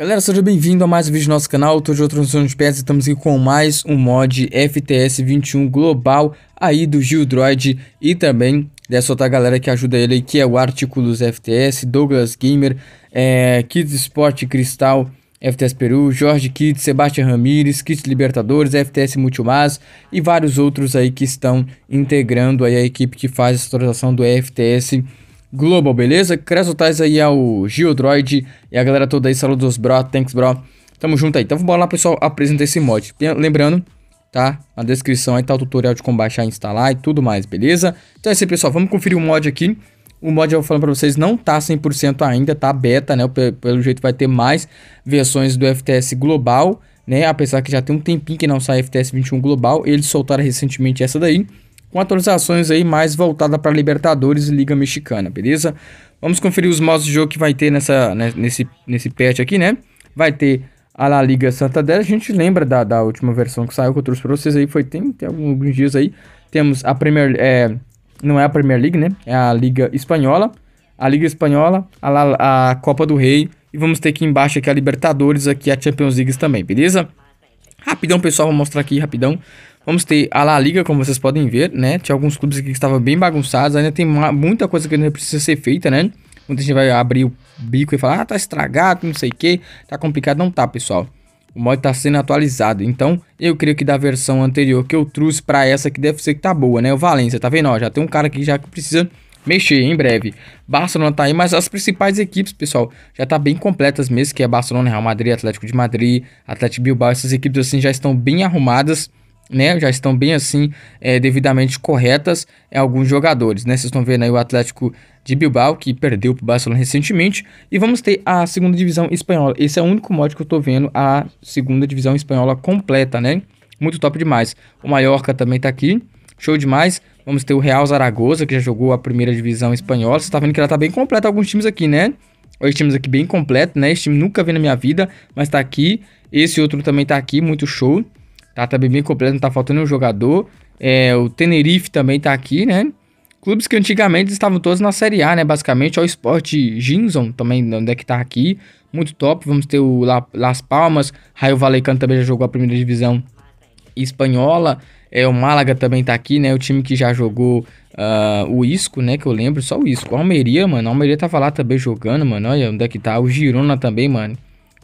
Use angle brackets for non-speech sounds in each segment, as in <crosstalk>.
Galera, seja bem-vindo a mais um vídeo do nosso canal, hoje eu trouxe um PS estamos aqui com mais um mod FTS 21 global aí do Gildroid e também dessa outra galera que ajuda ele aí, que é o Artículos FTS, Douglas Gamer, é, Kids Sport Cristal, FTS Peru, Jorge Kids, Sebastião Ramires Kids Libertadores, FTS Multimás e vários outros aí que estão integrando aí a equipe que faz a atualização do FTS Global, beleza? Cresotais aí ao é Geodroid e a galera toda aí, saludos bro, thanks bro. Tamo junto aí. Então vamos lá, pessoal, apresentar esse mod. Lembrando, tá? Na descrição aí tá o tutorial de como baixar, instalar e tudo mais, beleza? Então é isso aí, pessoal. Vamos conferir o mod aqui. O mod, eu vou falando pra vocês, não tá 100% ainda, tá beta, né? Pelo jeito vai ter mais versões do FTS global, né? Apesar que já tem um tempinho que não sai FTS 21 global. Eles soltaram recentemente essa daí com atualizações aí mais voltada para Libertadores e Liga Mexicana, beleza? Vamos conferir os modos de jogo que vai ter nessa, né, nesse, nesse patch aqui, né? Vai ter a La Liga Santander, a gente lembra da, da última versão que saiu, que eu trouxe para vocês aí, foi tem, tem alguns dias aí. Temos a Premier, é, não é a Premier League, né? É a Liga Espanhola, a Liga Espanhola, a, La, a Copa do Rei, e vamos ter aqui embaixo aqui a Libertadores, aqui a Champions League também, beleza? Rapidão, pessoal, vou mostrar aqui rapidão. Vamos ter a La Liga, como vocês podem ver, né? Tinha alguns clubes aqui que estavam bem bagunçados, ainda tem muita coisa que ainda precisa ser feita, né? Muita gente vai abrir o bico e falar, ah, tá estragado, não sei o que, tá complicado. Não tá, pessoal. O mod tá sendo atualizado, então eu creio que da versão anterior que eu trouxe para essa que deve ser que tá boa, né? O Valência, tá vendo? Ó, já tem um cara aqui já que precisa mexer em breve. Barcelona tá aí, mas as principais equipes, pessoal, já tá bem completas mesmo, que é Barcelona, Real Madrid, Atlético de Madrid, Atlético Bilbao, essas equipes assim já estão bem arrumadas né, já estão bem assim é, devidamente corretas em eh, alguns jogadores, né? Vocês estão vendo aí o Atlético de Bilbao que perdeu para o Barcelona recentemente e vamos ter a segunda divisão espanhola. Esse é o único mod que eu estou vendo a segunda divisão espanhola completa, né? Muito top demais. O Mallorca também está aqui, show demais. Vamos ter o Real Zaragoza que já jogou a primeira divisão espanhola. Você está vendo que ela está bem completa alguns times aqui, né? Olha, times aqui bem completo, né? Esse time nunca vi na minha vida, mas tá aqui. Esse outro também tá aqui, muito show. Tá também bem completo, não tá faltando um jogador. É, o Tenerife também tá aqui, né? Clubes que antigamente estavam todos na Série A, né? Basicamente, ó, o Sport Ginson também, onde é que tá aqui. Muito top. Vamos ter o La, Las Palmas. Raio Valecano também já jogou a primeira divisão espanhola. É, o Málaga também tá aqui, né? O time que já jogou uh, o Isco, né? Que eu lembro, só o Isco. Almeria, mano. A Almeria tava lá também jogando, mano. Olha onde é que tá. O Girona também, mano.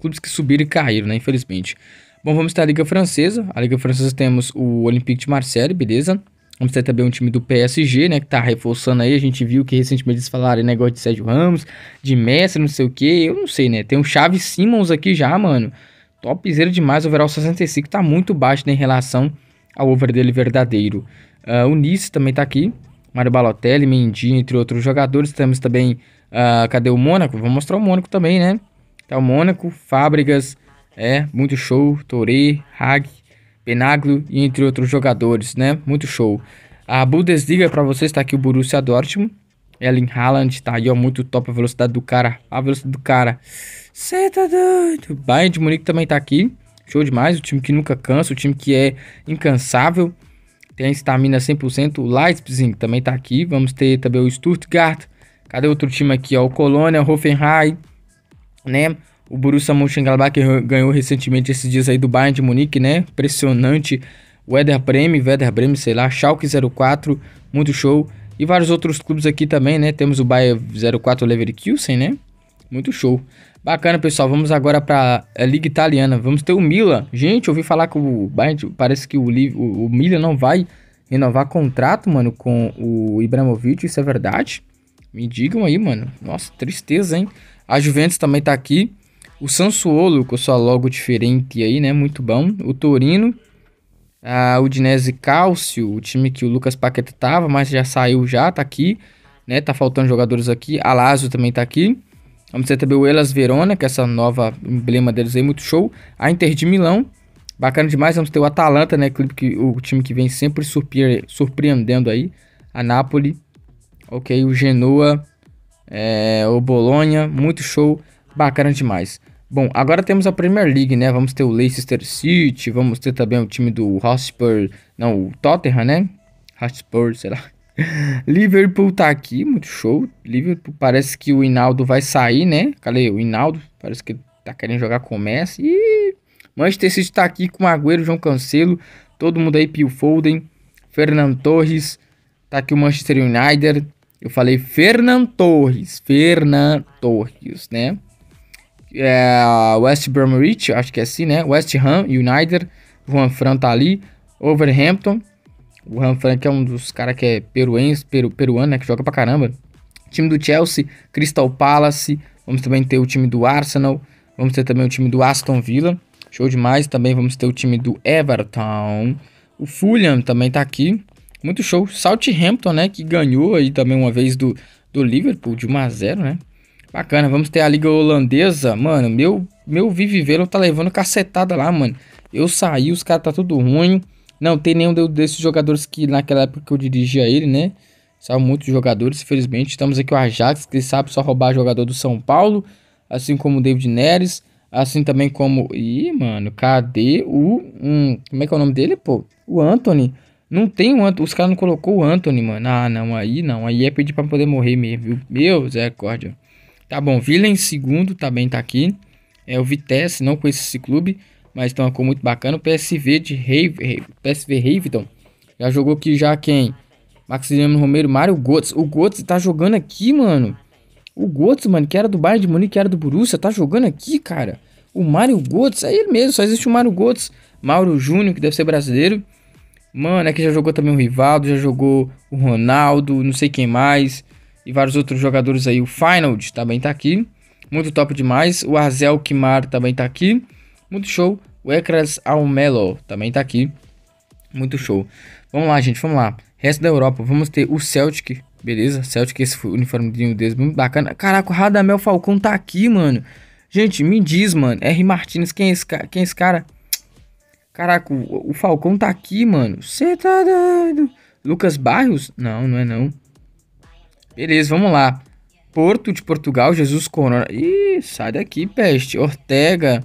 Clubes que subiram e caíram, né? Infelizmente. Bom, vamos ter a Liga Francesa. A Liga Francesa temos o Olympique de Marseille, beleza? Vamos ter também um time do PSG, né? Que tá reforçando aí. A gente viu que recentemente eles falaram negócio de Sérgio Ramos, de Messi, não sei o que. Eu não sei, né? Tem o um Chaves Simmons aqui já, mano. zero demais. O overall 65 tá muito baixo né, em relação ao over dele verdadeiro. Uh, o Nice também tá aqui. Mário Balotelli, Mendy, entre outros jogadores. Temos também. Uh, cadê o Mônaco? Vou mostrar o Mônaco também, né? Tá o Mônaco, Fábricas, é, muito show. Torre, Hag, Penaglio e entre outros jogadores, né? Muito show. A Bundesliga para você está aqui o Borussia Dortmund. Ellen Haaland tá aí, ó, muito top a velocidade do cara. A velocidade do cara. Cê tá doido. Bayern de Munique também tá aqui. Show demais, o time que nunca cansa, o time que é incansável. Tem a estamina 100%. O Leipzig também tá aqui. Vamos ter também o Stuttgart. Cadê outro time aqui, ó? O Colônia, o Hoffenheim, né? O Borussia Mönchengladbach ganhou recentemente esses dias aí do Bayern de Munique, né? Impressionante. Werder Bremen, Werder Bremen, sei lá, Schalke 04, muito show. E vários outros clubes aqui também, né? Temos o Bayern 04 Leverkusen, né? Muito show. Bacana, pessoal. Vamos agora para a eh, Liga Italiana. Vamos ter o Milan. Gente, ouvi falar que o Bayern, parece que o, o, o Milan não vai renovar contrato, mano, com o Ibrahimovic. Isso é verdade? Me digam aí, mano. Nossa, tristeza, hein? A Juventus também tá aqui. O Sansuolo, com sua logo diferente aí, né? Muito bom. O Torino. A Udinese Cálcio, o time que o Lucas Paqueta tava, mas já saiu já, tá aqui. Né? Tá faltando jogadores aqui. A Lazio também tá aqui. Vamos ter também o Elas Verona, que é essa nova emblema deles aí, muito show. A Inter de Milão. Bacana demais. Vamos ter o Atalanta, né? Que, o time que vem sempre surpre surpreendendo aí. A Napoli. Ok, o Genoa. É, o Bolonha. Muito show. Bacana demais. Bom, agora temos a Premier League, né? Vamos ter o Leicester City, vamos ter também o time do Hotspur, não, o Tottenham, né? Hotspur, sei lá. <laughs> Liverpool tá aqui, muito show. Liverpool parece que o Hinaldo vai sair, né? Cadê o Hinaldo? Parece que tá querendo jogar com o Messi. E Manchester City tá aqui com o Agüero, João Cancelo, todo mundo aí, Pio Foden, Fernando Torres, tá aqui o Manchester United. Eu falei Fernando Torres, Fernando Torres, né? é, West Bromwich, acho que é assim, né? West Ham United, Juan Fran tá ali, Overhampton, o Juan Fran que é um dos caras que é peruense, peru, peruano, né? Que joga pra caramba. Time do Chelsea, Crystal Palace, vamos também ter o time do Arsenal, vamos ter também o time do Aston Villa, show demais. Também vamos ter o time do Everton, o Fulham também tá aqui, muito show. Southampton, né? Que ganhou aí também uma vez do, do Liverpool de 1 a 0 né? Bacana, vamos ter a liga holandesa. Mano, meu, meu Vivivelo tá levando cacetada lá, mano. Eu saí, os caras tá tudo ruim. Não tem nenhum desses jogadores que naquela época que eu dirigia ele, né? São muitos jogadores, infelizmente. Estamos aqui o Ajax, que sabe só roubar jogador do São Paulo. Assim como o David Neres. Assim também como... Ih, mano, cadê o... Hum, como é que é o nome dele, pô? O Anthony. Não tem o Anthony. Os caras não colocou o Anthony, mano. Ah, não. Aí não. Aí é pedir pra poder morrer mesmo, viu? Meu Zé Córdia. Tá bom, Vila em segundo também tá, tá aqui. É o Vitesse, não conheço esse clube, mas tem uma cor muito bacana. O PSV de Rave, PSV Ravedon. Já jogou aqui já quem? Maximiliano Romero, Mário Götze. O Götze tá jogando aqui, mano. O Götze, mano, que era do Bayern de Munique, que era do Borussia, tá jogando aqui, cara. O Mário Götze, é ele mesmo, só existe o Mário Götze. Mauro Júnior, que deve ser brasileiro. Mano, é que já jogou também o Rivaldo, já jogou o Ronaldo, não sei quem mais e vários outros jogadores aí. O Finald também tá aqui. Muito top demais. O Arzel Kimar também tá aqui. Muito show. O Ekras Almelo também tá aqui. Muito show. Vamos lá, gente. Vamos lá. Resto da Europa. Vamos ter o Celtic. Beleza? Celtic, esse uniformezinho deles. Muito bacana. Caraca, o Radamel Falcão tá aqui, mano. Gente, me diz, mano. R. Martinez, quem é esse, ca... quem é esse cara? Caraca, o, o Falcão tá aqui, mano. Você tá doido. Lucas Barros Não, não é não. Beleza, vamos lá. Porto de Portugal, Jesus Corona. Ih, sai daqui, peste. Ortega.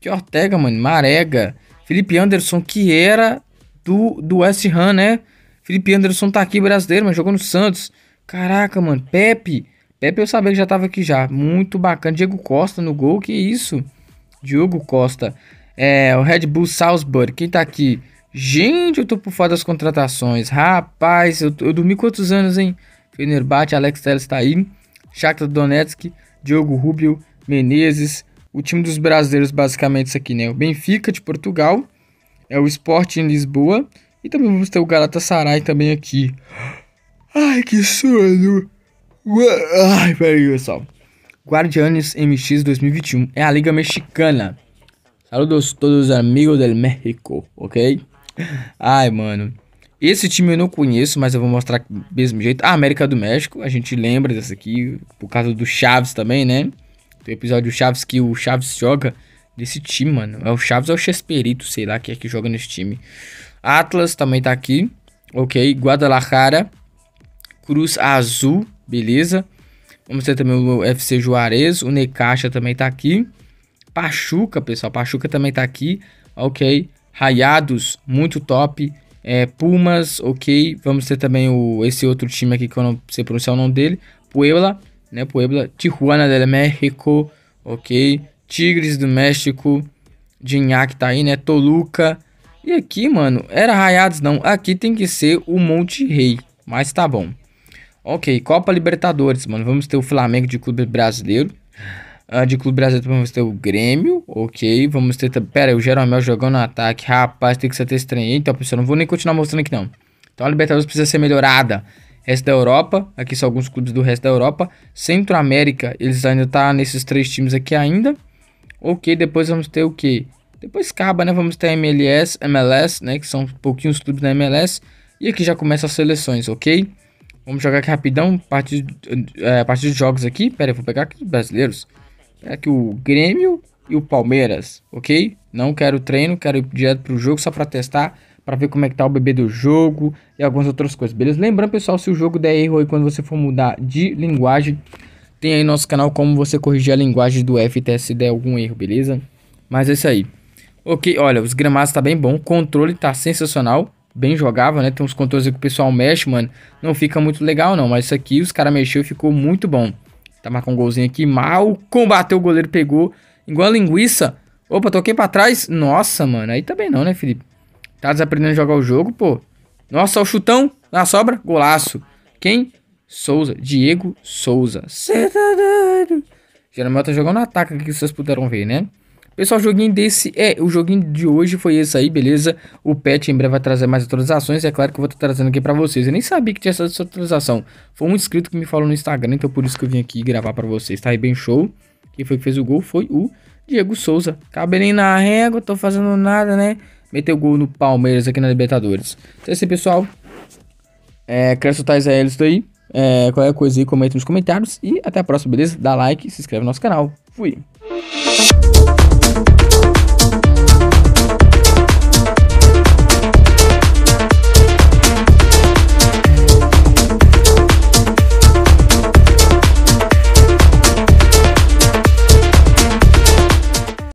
Que Ortega, mano? Marega. Felipe Anderson, que era do, do West Ham, né? Felipe Anderson tá aqui, brasileiro, mas jogou no Santos. Caraca, mano. Pepe. Pepe eu sabia que já tava aqui já. Muito bacana. Diego Costa no gol, que isso? Diogo Costa. É, o Red Bull Salzburg. Quem tá aqui? Gente, eu tô por fora das contratações. Rapaz, eu, eu dormi quantos anos, hein? Fenerbahçe, Alex Telles está aí. Shakhtar Donetsk, Diogo Rubio, Menezes. O time dos brasileiros, basicamente, isso aqui, né? O Benfica de Portugal, é o Sport em Lisboa. E também vamos ter o Galatasaray também aqui. Ai, que sono! Ai, peraí, pessoal. Guardianes MX 2021 é a Liga Mexicana. Saludos todos amigos del México, ok? Ai, mano. Esse time eu não conheço, mas eu vou mostrar do mesmo jeito. A América do México, a gente lembra dessa aqui, por causa do Chaves também, né? Tem o episódio do Chaves que o Chaves joga desse time, mano. É o Chaves ou é o Chesperito, sei lá, que é que joga nesse time. Atlas também tá aqui, ok. Guadalajara, Cruz Azul, beleza. Vamos ter também o FC Juarez, o Necaxa também tá aqui. Pachuca, pessoal, Pachuca também tá aqui, ok. Rayados, muito top. É, Pumas, ok. Vamos ter também o, esse outro time aqui que eu não sei pronunciar o nome dele. Puebla, né? Puebla. Tijuana del México, ok. Tigres do México. Dinhac tá aí, né? Toluca. E aqui, mano, era Raiados não. Aqui tem que ser o Monte Rei. Mas tá bom. Ok, Copa Libertadores, mano. Vamos ter o Flamengo de Clube Brasileiro. Uh, de clube brasileiro vamos ter o Grêmio, ok. Vamos ter também. Pera, o Jeromel jogando no ataque. Rapaz, tem que ser até estranho. Então, pessoal, não vou nem continuar mostrando aqui, não. Então a Libertadores precisa ser melhorada. Resto da Europa, aqui são alguns clubes do resto da Europa. Centro-América, eles ainda tá nesses três times aqui ainda. Ok, depois vamos ter o que? Depois acaba, né? Vamos ter MLS, MLS, né? Que são pouquinhos clubes da MLS. E aqui já começa as seleções, ok? Vamos jogar aqui rapidão. Parte, é, parte dos jogos aqui. Pera, eu vou pegar aqui os brasileiros é que o Grêmio e o Palmeiras, ok? Não quero treino, quero ir direto pro jogo só para testar, para ver como é que tá o bebê do jogo e algumas outras coisas, beleza? Lembrando, pessoal, se o jogo der erro aí quando você for mudar de linguagem, tem aí nosso canal como você corrigir a linguagem do FTS. se der algum erro, beleza? Mas é isso aí. Ok, olha, os gramados tá bem bom, o controle tá sensacional, bem jogável, né? Tem uns controles que o pessoal mexe, mano, não fica muito legal não, mas isso aqui os caras mexeu ficou muito bom. Tá marcando um golzinho aqui. Mal combateu o goleiro, pegou. Igual a linguiça. Opa, toquei pra trás. Nossa, mano. Aí também não, né, Felipe? Tá desaprendendo a jogar o jogo, pô. Nossa, o chutão. Na sobra, golaço. Quem? Souza. Diego Souza. Cê tá doido. Jeromel tá jogando ataque aqui que vocês puderam ver, né? Pessoal, joguinho desse é o joguinho de hoje foi esse aí, beleza? O patch em breve vai trazer mais atualizações, é claro que eu vou estar trazendo aqui para vocês. Eu nem sabia que tinha essa atualização. Foi um inscrito que me falou no Instagram, então por isso que eu vim aqui gravar para vocês. Tá aí bem show. Quem foi que fez o gol foi o Diego Souza. Cabelinho na régua, tô fazendo nada, né? Meteu gol no Palmeiras aqui na Libertadores. Então é isso aí, pessoal. É, cresce o Thais é isso daí. É, qualquer coisa aí, comenta nos comentários. E até a próxima, beleza? Dá like, se inscreve no nosso canal. Fui.